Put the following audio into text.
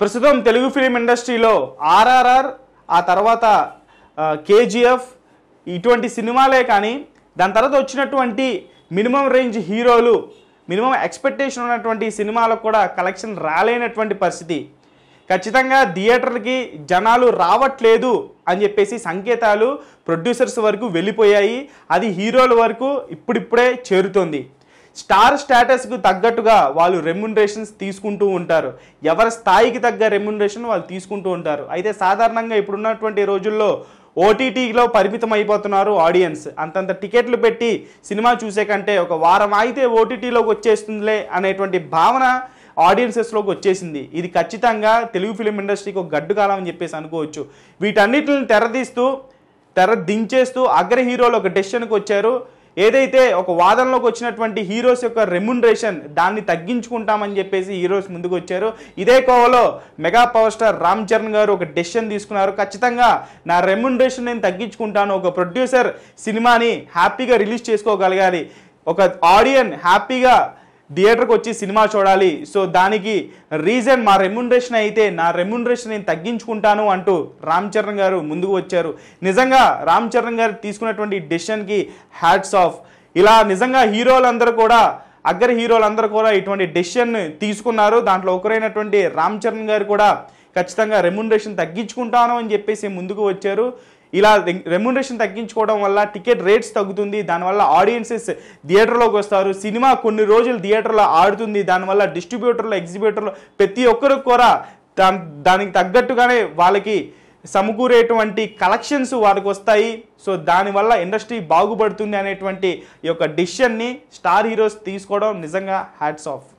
ప్రస్తుతం తెలుగు ఫిలిం ఇండస్ట్రీలో ఆర్ఆర్ఆర్ ఆ తర్వాత కేజీఎఫ్ ఇటువంటి సినిమాలే కానీ దాని తర్వాత వచ్చినటువంటి మినిమం రేంజ్ హీరోలు మినిమం ఎక్స్పెక్టేషన్ ఉన్నటువంటి సినిమాలకు కూడా కలెక్షన్ రాలేనటువంటి పరిస్థితి ఖచ్చితంగా థియేటర్కి జనాలు రావట్లేదు అని చెప్పేసి సంకేతాలు ప్రొడ్యూసర్స్ వరకు వెళ్ళిపోయాయి అది హీరోల వరకు ఇప్పుడిప్పుడే చేరుతుంది స్టార్ స్టేటస్కు తగ్గట్టుగా వాళ్ళు రెమ్యునరేషన్స్ తీసుకుంటూ ఉంటారు ఎవరి స్థాయికి తగ్గ రెమ్యునరేషన్ వాళ్ళు తీసుకుంటూ ఉంటారు అయితే సాధారణంగా ఇప్పుడున్నటువంటి రోజుల్లో ఓటీటీలో పరిమితం అయిపోతున్నారు ఆడియన్స్ అంతంత టికెట్లు పెట్టి సినిమా చూసే కంటే ఒక వారం అయితే ఓటీటీలోకి వచ్చేస్తుందిలే అనేటువంటి భావన ఆడియన్సెస్లోకి వచ్చేసింది ఇది ఖచ్చితంగా తెలుగు ఫిలిం ఇండస్ట్రీకి ఒక గడ్డుకాలం అని చెప్పేసి అనుకోవచ్చు వీటన్నిటిని తెరదీస్తూ తెర దించేస్తూ అగ్ర హీరోలు ఒక డెసిషన్కి వచ్చారు ఏదైతే ఒక వాదనలోకి వచ్చినటువంటి హీరోస్ యొక్క రెమ్యునరేషన్ దాన్ని తగ్గించుకుంటామని చెప్పేసి హీరోస్ ముందుకు వచ్చారు ఇదే కోవలో mega power star Ram Charan గారు ఒక డెసిషన్ తీసుకున్నారు ఖచ్చితంగా నా రెమ్యునరేషన్ నేను తగ్గించుకుంటాను ఒక ప్రొడ్యూసర్ సినిమాని హ్యాపీగా రిలీజ్ చేసుకోగలగాలి ఒక ఆడియన్ హ్యాపీగా థియేటర్కి వచ్చి సినిమా చూడాలి సో దానికి రీజన్ మా రెమ్యునరేషన్ అయితే నా రెమ్యునరేషన్ నేను తగ్గించుకుంటాను అంటూ రామ్ చరణ్ గారు ముందుకు వచ్చారు నిజంగా రామ్ చరణ్ గారు తీసుకున్నటువంటి డెసిషన్కి హ్యాట్స్ ఆఫ్ ఇలా నిజంగా హీరోలందరూ కూడా అగ్ర హీరోలందరూ కూడా ఇటువంటి డెసిషన్ తీసుకున్నారు దాంట్లో ఒకరైనటువంటి రామ్ చరణ్ గారు కూడా ఖచ్చితంగా రెమ్యునరేషన్ తగ్గించుకుంటాను అని చెప్పేసి ముందుకు వచ్చారు ఇలా రెమ్యునరేషన్ తగ్గించుకోవడం వల్ల టికెట్ రేట్స్ తగ్గుతుంది దానివల్ల ఆడియన్సెస్ థియేటర్లోకి వస్తారు సినిమా కొన్ని రోజులు థియేటర్లో ఆడుతుంది దానివల్ల డిస్ట్రిబ్యూటర్లు ఎగ్జిబ్యూటర్లు ప్రతి ఒక్కరు కూడా దానికి తగ్గట్టుగానే వాళ్ళకి సమకూరేటువంటి కలెక్షన్స్ వారికి వస్తాయి సో దానివల్ల ఇండస్ట్రీ బాగుపడుతుంది అనేటువంటి ఈ యొక్క డిసిషన్ని స్టార్ హీరోస్ తీసుకోవడం నిజంగా హ్యాట్స్ ఆఫ్